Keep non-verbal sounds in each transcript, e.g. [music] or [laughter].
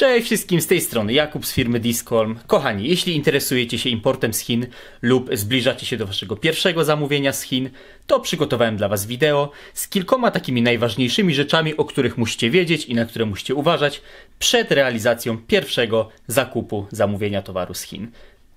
Cześć wszystkim z tej strony, Jakub z firmy Discolm. Kochani, jeśli interesujecie się importem z Chin lub zbliżacie się do waszego pierwszego zamówienia z Chin, to przygotowałem dla was wideo z kilkoma takimi najważniejszymi rzeczami, o których musicie wiedzieć i na które musicie uważać przed realizacją pierwszego zakupu zamówienia towaru z Chin.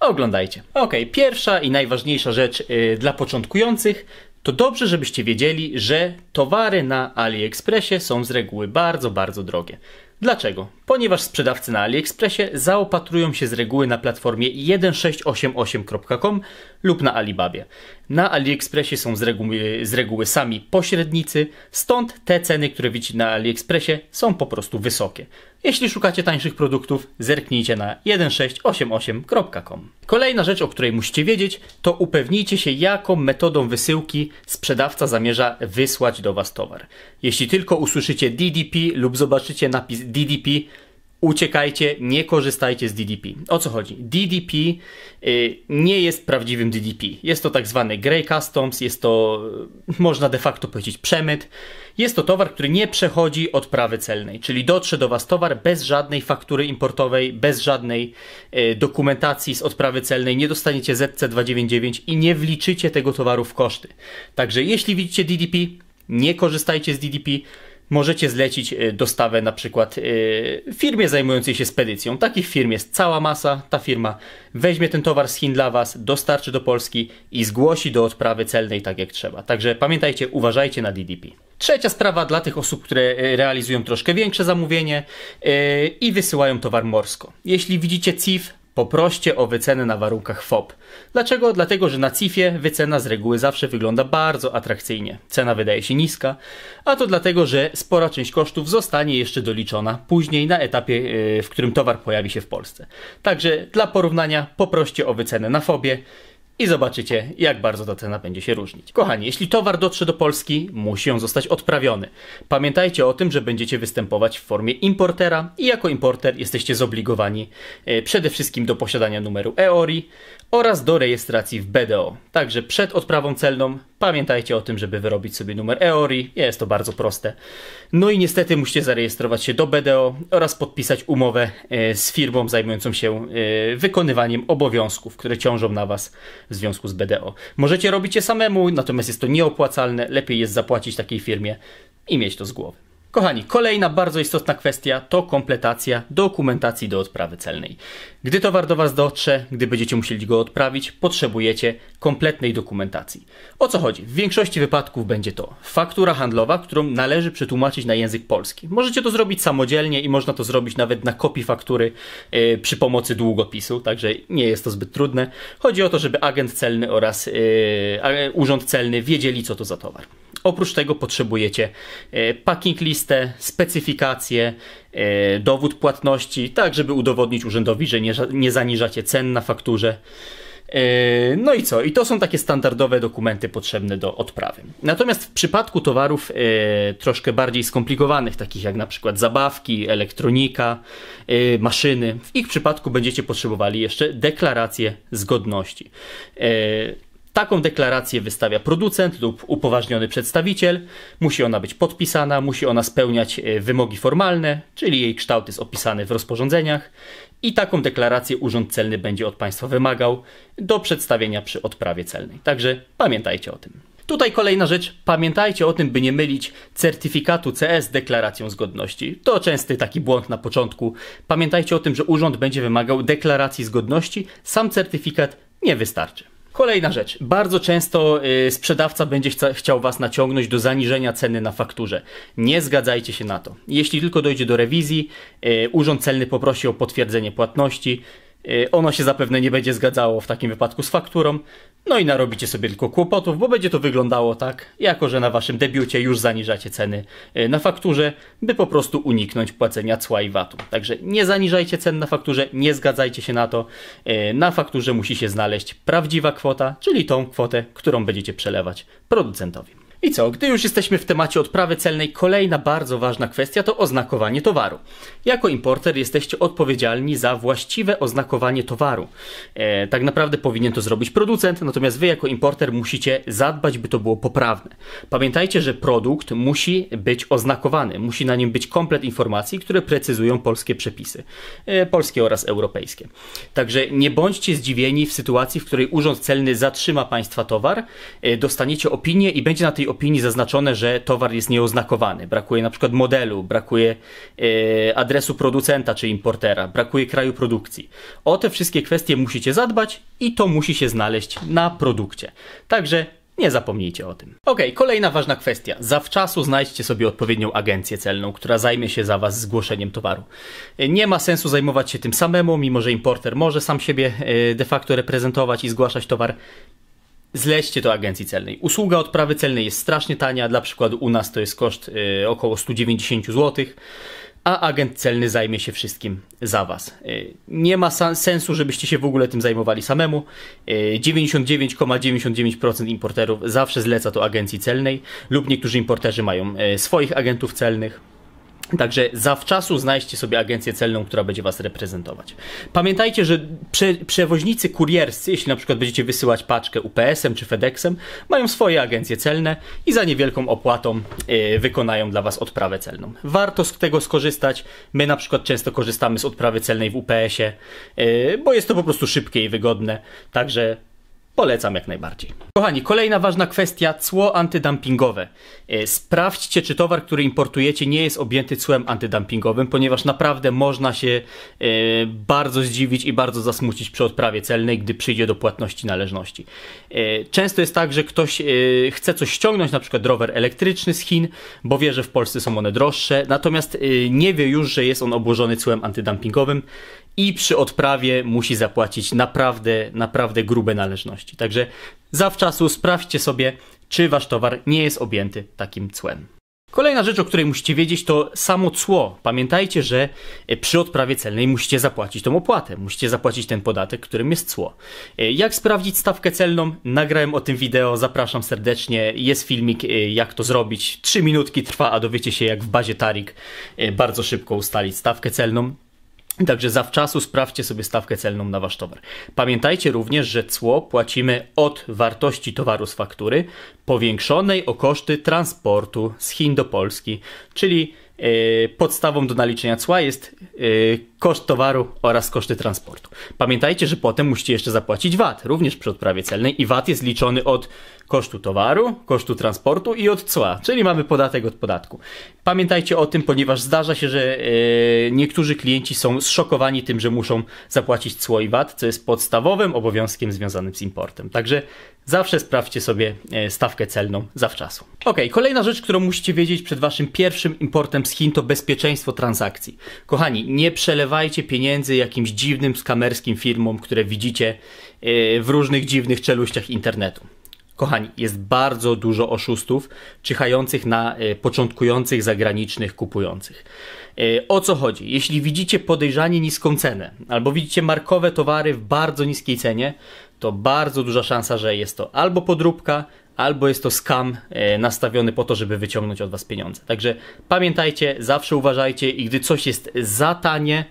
Oglądajcie. Ok, pierwsza i najważniejsza rzecz yy, dla początkujących to dobrze, żebyście wiedzieli, że towary na AliExpressie są z reguły bardzo, bardzo drogie. Dlaczego? Ponieważ sprzedawcy na AliExpressie zaopatrują się z reguły na platformie 1688.com lub na Alibabie. Na AliExpressie są z reguły, z reguły sami pośrednicy, stąd te ceny, które widzicie na AliExpressie są po prostu wysokie. Jeśli szukacie tańszych produktów, zerknijcie na 1688.com. Kolejna rzecz, o której musicie wiedzieć, to upewnijcie się, jaką metodą wysyłki sprzedawca zamierza wysłać do Was towar. Jeśli tylko usłyszycie DDP lub zobaczycie napis DDP, uciekajcie, nie korzystajcie z DDP. O co chodzi? DDP y, nie jest prawdziwym DDP. Jest to tak zwany Grey Customs, jest to, y, można de facto powiedzieć, przemyt. Jest to towar, który nie przechodzi odprawy celnej, czyli dotrze do Was towar bez żadnej faktury importowej, bez żadnej y, dokumentacji z odprawy celnej, nie dostaniecie ZC299 i nie wliczycie tego towaru w koszty. Także jeśli widzicie DDP, nie korzystajcie z DDP, Możecie zlecić e, dostawę na przykład e, firmie zajmującej się spedycją. Takich firm jest cała masa. Ta firma weźmie ten towar z Chin dla Was, dostarczy do Polski i zgłosi do odprawy celnej tak jak trzeba. Także pamiętajcie, uważajcie na DDP. Trzecia sprawa dla tych osób, które e, realizują troszkę większe zamówienie i wysyłają towar morsko. Jeśli widzicie CIF, Poproście o wycenę na warunkach FOB. Dlaczego? Dlatego, że na CIF-ie wycena z reguły zawsze wygląda bardzo atrakcyjnie. Cena wydaje się niska, a to dlatego, że spora część kosztów zostanie jeszcze doliczona później na etapie, e, w którym towar pojawi się w Polsce. Także dla porównania poproście o wycenę na FOBie i zobaczycie, jak bardzo ta cena będzie się różnić. Kochani, jeśli towar dotrze do Polski, musi on zostać odprawiony. Pamiętajcie o tym, że będziecie występować w formie importera i jako importer jesteście zobligowani e, przede wszystkim do posiadania numeru EORI oraz do rejestracji w BDO. Także przed odprawą celną Pamiętajcie o tym, żeby wyrobić sobie numer EORI, jest to bardzo proste. No i niestety musicie zarejestrować się do BDO oraz podpisać umowę e, z firmą zajmującą się e, wykonywaniem obowiązków, które ciążą na Was w związku z BDO. Możecie robić je samemu, natomiast jest to nieopłacalne, lepiej jest zapłacić takiej firmie i mieć to z głowy. Kochani, kolejna bardzo istotna kwestia to kompletacja dokumentacji do odprawy celnej. Gdy towar do Was dotrze, gdy będziecie musieli go odprawić, potrzebujecie kompletnej dokumentacji. O co chodzi? W większości wypadków będzie to faktura handlowa, którą należy przetłumaczyć na język polski. Możecie to zrobić samodzielnie i można to zrobić nawet na kopii faktury yy, przy pomocy długopisu, także nie jest to zbyt trudne. Chodzi o to, żeby agent celny oraz yy, Urząd Celny wiedzieli, co to za towar. Oprócz tego potrzebujecie e, packing listę, specyfikację, e, dowód płatności, tak żeby udowodnić urzędowi, że nie, nie zaniżacie cen na fakturze. E, no i co? I to są takie standardowe dokumenty potrzebne do odprawy. Natomiast w przypadku towarów troszkę bardziej skomplikowanych, takich jak na przykład zabawki, elektronika, maszyny, w ich przypadku będziecie potrzebowali jeszcze deklarację zgodności. Taką deklarację wystawia producent lub upoważniony przedstawiciel. Musi ona być podpisana, musi ona spełniać e, wymogi formalne, czyli jej kształt jest opisany w rozporządzeniach i taką deklarację Urząd Celny będzie od Państwa wymagał do przedstawienia przy odprawie celnej. Także pamiętajcie o tym. Tutaj kolejna rzecz, pamiętajcie o tym, by nie mylić certyfikatu CS z deklaracją zgodności. To częsty taki błąd na początku. Pamiętajcie o tym, że urząd będzie wymagał deklaracji zgodności, sam certyfikat nie wystarczy. Kolejna rzecz. Bardzo często y, sprzedawca będzie chciał Was naciągnąć do zaniżenia ceny na fakturze. Nie zgadzajcie się na to. Jeśli tylko dojdzie do rewizji, y, Urząd Celny poprosi o potwierdzenie płatności. Y, ono się zapewne nie będzie zgadzało w takim wypadku z fakturą, no i narobicie sobie tylko kłopotów, bo będzie to wyglądało tak, jako że na waszym debiucie już zaniżacie ceny y, na fakturze, by po prostu uniknąć płacenia cła i VAT-u. Także nie zaniżajcie cen na fakturze, nie zgadzajcie się na to. Y, na fakturze musi się znaleźć prawdziwa kwota, czyli tą kwotę, którą będziecie przelewać producentowi. I co, gdy już jesteśmy w temacie odprawy celnej, kolejna bardzo ważna kwestia to oznakowanie towaru. Jako importer jesteście odpowiedzialni za właściwe oznakowanie towaru. E, tak naprawdę powinien to zrobić producent, natomiast wy jako importer musicie zadbać, by to było poprawne. Pamiętajcie, że produkt musi być oznakowany, musi na nim być komplet informacji, które precyzują polskie przepisy, e, polskie oraz europejskie. Także nie bądźcie zdziwieni w sytuacji, w której urząd celny zatrzyma państwa towar, e, dostaniecie opinię i będzie na tej opinii zaznaczone, że towar jest nieoznakowany. Brakuje na przykład modelu, brakuje e, adresu producenta czy importera, brakuje kraju produkcji. O te wszystkie kwestie musicie zadbać i to musi się znaleźć na produkcie. Także nie zapomnijcie o tym. Ok, kolejna ważna kwestia. Zawczasu znajdźcie sobie odpowiednią agencję celną, która zajmie się za Was zgłoszeniem towaru. E, nie ma sensu zajmować się tym samemu, mimo że importer może sam siebie e, de facto reprezentować i zgłaszać towar. Zlećcie to agencji celnej. Usługa odprawy celnej jest strasznie tania, dla przykładu u nas to jest koszt y, około 190 zł, a agent celny zajmie się wszystkim za Was. Y, nie ma sensu, żebyście się w ogóle tym zajmowali samemu. 99,99% y, ,99 importerów zawsze zleca to agencji celnej lub niektórzy importerzy mają y, swoich agentów celnych. Także zawczasu znajdźcie sobie agencję celną, która będzie Was reprezentować. Pamiętajcie, że prze przewoźnicy kurierscy, jeśli na przykład będziecie wysyłać paczkę UPS-em czy FedEx-em, mają swoje agencje celne i za niewielką opłatą yy, wykonają dla Was odprawę celną. Warto z tego skorzystać. My na przykład często korzystamy z odprawy celnej w UPS-ie, yy, e, bo jest to po prostu szybkie i wygodne. Także Polecam jak najbardziej. Kochani, kolejna ważna kwestia cło antydumpingowe. E, sprawdźcie, czy towar, który importujecie, nie jest objęty cłem antydumpingowym, ponieważ naprawdę można się e, bardzo zdziwić i bardzo zasmucić przy odprawie celnej, gdy przyjdzie do płatności należności. E, często jest tak, że ktoś chce coś ściągnąć, na przykład rower elektryczny z Chin, bo wie, że w Polsce są one droższe, natomiast nie wie już, że jest on obłożony cłem antydumpingowym i przy odprawie musi zapłacić naprawdę, naprawdę grube należności. Także zawczasu sprawdźcie sobie, czy wasz towar nie jest objęty takim cłem. Kolejna rzecz, o której musicie wiedzieć, to samo cło. Pamiętajcie, że e, przy odprawie celnej musicie zapłacić tą opłatę, musicie zapłacić ten podatek, którym jest cło. E, jak sprawdzić stawkę celną? Nagrałem o tym wideo, zapraszam serdecznie. Jest filmik, e, jak to zrobić. Trzy minutki trwa, a dowiecie się, jak w bazie Tarik bardzo szybko ustalić stawkę celną. Także zawczasu sprawdźcie sobie stawkę celną na wasz towar. Pamiętajcie również, że cło płacimy od wartości towaru z faktury powiększonej o koszty transportu z Chin do Polski, czyli yy, podstawą do naliczenia cła jest yy, koszt towaru oraz koszty transportu. Pamiętajcie, że potem musicie jeszcze zapłacić VAT, również przy odprawie celnej i VAT jest liczony od kosztu towaru, kosztu transportu i od cła, czyli mamy podatek od podatku. Pamiętajcie o tym, ponieważ zdarza się, że yy, niektórzy klienci są zszokowani tym, że muszą zapłacić cło i VAT, co jest podstawowym obowiązkiem związanym z importem. Także zawsze sprawdźcie sobie e, stawkę celną zawczasu. Ok, kolejna rzecz, którą musicie wiedzieć przed waszym pierwszym importem z Chin to bezpieczeństwo transakcji. Kochani, nie przelewajcie przelewajcie pieniędzy jakimś dziwnym, skamerskim firmom, które widzicie e, w różnych dziwnych czeluściach internetu. Kochani, jest bardzo dużo oszustów czyhających na e, początkujących zagranicznych kupujących. E, o co chodzi? Jeśli widzicie podejrzanie niską cenę, albo widzicie markowe towary w bardzo niskiej cenie, to bardzo duża szansa, że jest to albo podróbka, albo jest to scam e, nastawiony po to, żeby wyciągnąć od Was pieniądze. Także pamiętajcie, zawsze uważajcie i gdy coś jest za tanie,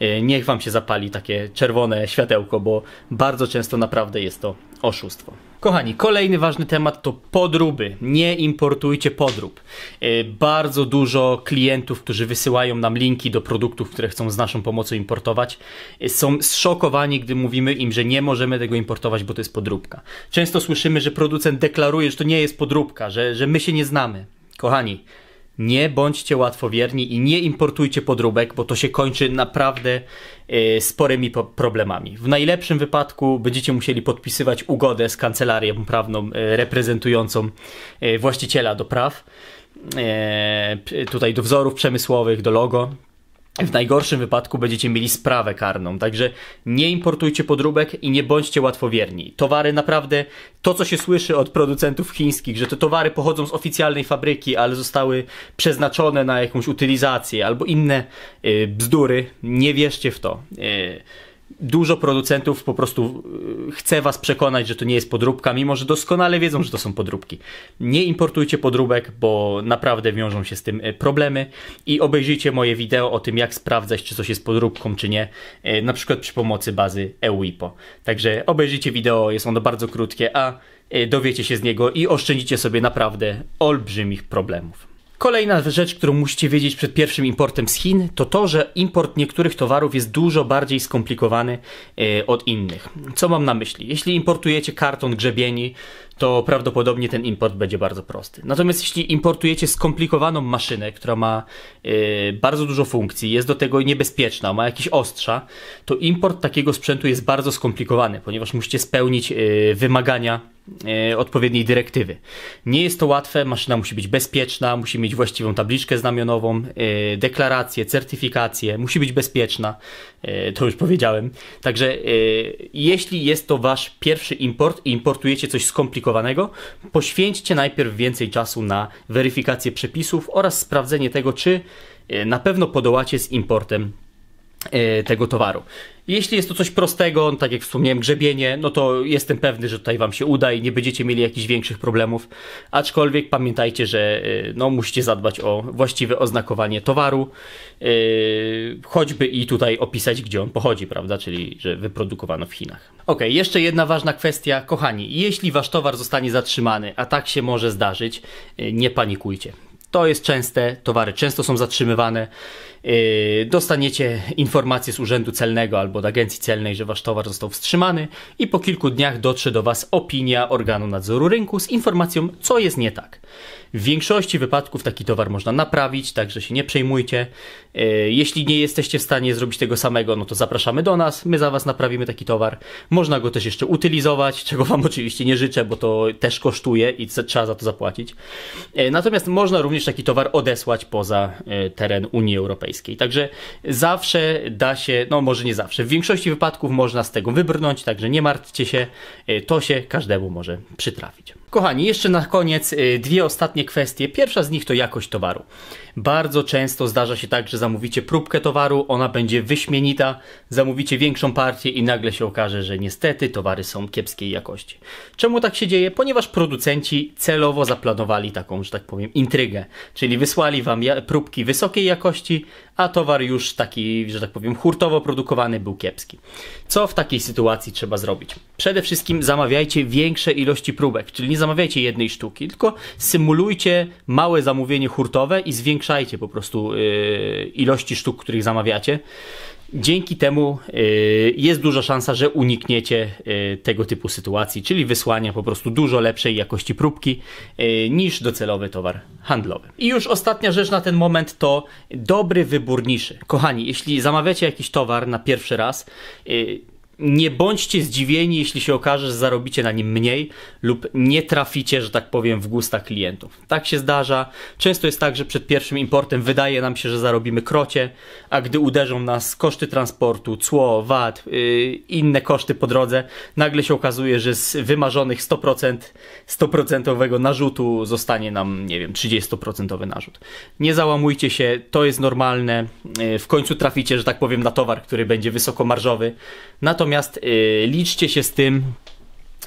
e, niech Wam się zapali takie czerwone światełko, bo bardzo często naprawdę jest to oszustwo. Kochani, kolejny ważny temat to podróby. Nie importujcie podrób. E, bardzo dużo klientów, którzy wysyłają nam linki do produktów, które chcą z naszą pomocą importować, e, są zszokowani, gdy mówimy im, że nie możemy tego importować, bo to jest podróbka. Często słyszymy, że producent deklaruje, że to nie jest podróbka, że, że my się nie znamy. Kochani, nie bądźcie łatwowierni i nie importujcie podróbek, bo to się kończy naprawdę e, sporymi problemami. W najlepszym wypadku będziecie musieli podpisywać ugodę z kancelarią prawną e, reprezentującą e, właściciela do praw, tutaj do wzorów przemysłowych, do logo w najgorszym wypadku będziecie mieli sprawę karną. Także nie importujcie podróbek i nie bądźcie łatwowierni. Towary naprawdę, to co się słyszy od producentów chińskich, że te towary pochodzą z oficjalnej fabryki, ale zostały przeznaczone na jakąś utylizację albo inne y, bzdury, nie wierzcie w to. Y, dużo producentów po prostu y, chcę was przekonać, że to nie jest podróbka, mimo że doskonale wiedzą, że to są podróbki. Nie importujcie podróbek, bo naprawdę wiążą się z tym e, problemy i obejrzyjcie moje wideo o tym, jak sprawdzać, czy coś jest podróbką, czy nie, e, na przykład przy pomocy bazy EWIPO. Także obejrzyjcie wideo, jest ono bardzo krótkie, a e, dowiecie się z niego i oszczędzicie sobie naprawdę olbrzymich problemów. Kolejna rzecz, którą musicie wiedzieć przed pierwszym importem z Chin, to to, że import niektórych towarów jest dużo bardziej skomplikowany e, od innych. Co mam na myśli? Jeśli importujecie karton grzebieni, to prawdopodobnie ten import będzie bardzo prosty. Natomiast jeśli importujecie skomplikowaną maszynę, która ma e, bardzo dużo funkcji, jest do tego niebezpieczna, ma jakieś ostrza, to import takiego sprzętu jest bardzo skomplikowany, ponieważ musicie spełnić e, wymagania E, odpowiedniej dyrektywy. Nie jest to łatwe, maszyna musi być bezpieczna, musi mieć właściwą tabliczkę znamionową, e, deklarację, certyfikację, musi być bezpieczna, e, to już powiedziałem. Także jeśli jest to wasz pierwszy import i importujecie coś skomplikowanego, poświęćcie najpierw więcej czasu na weryfikację przepisów oraz sprawdzenie tego, czy na pewno podołacie z importem Y, tego towaru. Jeśli jest to coś prostego, no tak jak wspomniałem, grzebienie, no to jestem pewny, że tutaj Wam się uda i nie będziecie mieli jakichś większych problemów. Aczkolwiek pamiętajcie, że y, no, musicie zadbać o właściwe oznakowanie towaru, y, choćby i tutaj opisać, gdzie on pochodzi, prawda? Czyli, że wyprodukowano w Chinach. Ok, jeszcze jedna ważna kwestia, kochani. Jeśli Wasz towar zostanie zatrzymany, a tak się może zdarzyć, nie panikujcie. To jest częste, towary często są zatrzymywane. Y, dostaniecie informację z Urzędu Celnego albo od Agencji Celnej, że wasz towar został wstrzymany i po kilku dniach dotrze do was opinia organu nadzoru rynku z informacją, co jest nie tak. W większości wypadków taki towar można naprawić, także się nie przejmujcie. Y, jeśli nie jesteście w stanie zrobić tego samego, no to zapraszamy do nas, my za was naprawimy taki towar. Można go też jeszcze utylizować, [laughs] czego wam oczywiście nie życzę, bo to też kosztuje i trzeba za to zapłacić. Y, natomiast można również taki towar odesłać poza teren Unii Europejskiej. Europejskiej. Także zawsze da się, no może nie zawsze, w większości wypadków można z tego wybrnąć, także nie martwcie się, e, to się każdemu może przytrafić. Kochani, jeszcze na koniec y, dwie ostatnie kwestie. Pierwsza z nich to jakość towaru. Bardzo często zdarza się tak, że zamówicie próbkę towaru, ona będzie wyśmienita, zamówicie większą partię i nagle się okaże, że niestety towary są kiepskiej jakości. Czemu tak się dzieje? Ponieważ producenci celowo zaplanowali taką, że tak powiem, intrygę. Czyli wysłali wam próbki wysokiej jakości, a towar już taki, że tak powiem, hurtowo produkowany był kiepski. Co w takiej sytuacji trzeba zrobić? przede wszystkim zamawiajcie większe ilości próbek, czyli nie zamawiajcie jednej sztuki, tylko symulujcie małe zamówienie hurtowe i zwiększajcie po prostu yy, ilości sztuk, których zamawiacie. Dzięki temu yy, jest duża szansa, że unikniecie yy, tego typu sytuacji, czyli wysłania po prostu dużo lepszej jakości próbki yy, niż docelowy towar handlowy. I już ostatnia rzecz na ten moment to dobry wybór niszy. Kochani, jeśli zamawiacie jakiś towar na pierwszy raz, yy, nie bądźcie zdziwieni, jeśli się okaże, że zarobicie na nim mniej lub nie traficie, że tak powiem, w gusta klientów. Tak się zdarza. Często jest tak, że przed pierwszym importem wydaje nam się, że zarobimy krocie, a gdy uderzą nas koszty transportu, cło, VAT, yy, inne koszty po drodze, nagle się okazuje, że z wymarzonych 100%, 100% narzutu zostanie nam, nie wiem, 30% narzut. Nie załamujcie się, to jest normalne. Yy, w końcu traficie, że tak powiem, na towar, który będzie wysokomarżowy. Natomiast Natomiast y, liczcie się z tym,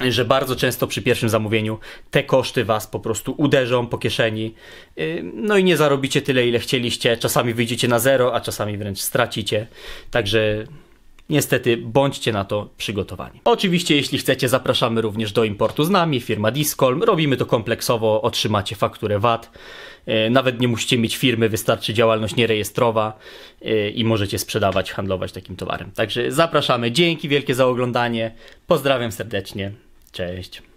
że bardzo często przy pierwszym zamówieniu te koszty was po prostu uderzą po kieszeni. Y, no i nie zarobicie tyle, ile chcieliście. Czasami wyjdziecie na zero, a czasami wręcz stracicie. Także Niestety, bądźcie na to przygotowani. Oczywiście, jeśli chcecie, zapraszamy również do importu z nami, firma Discolm. Robimy to kompleksowo, otrzymacie fakturę VAT. E, nawet nie musicie mieć firmy, wystarczy działalność nierejestrowa e, i możecie sprzedawać, handlować takim towarem. Także zapraszamy. Dzięki wielkie za oglądanie. Pozdrawiam serdecznie. Cześć.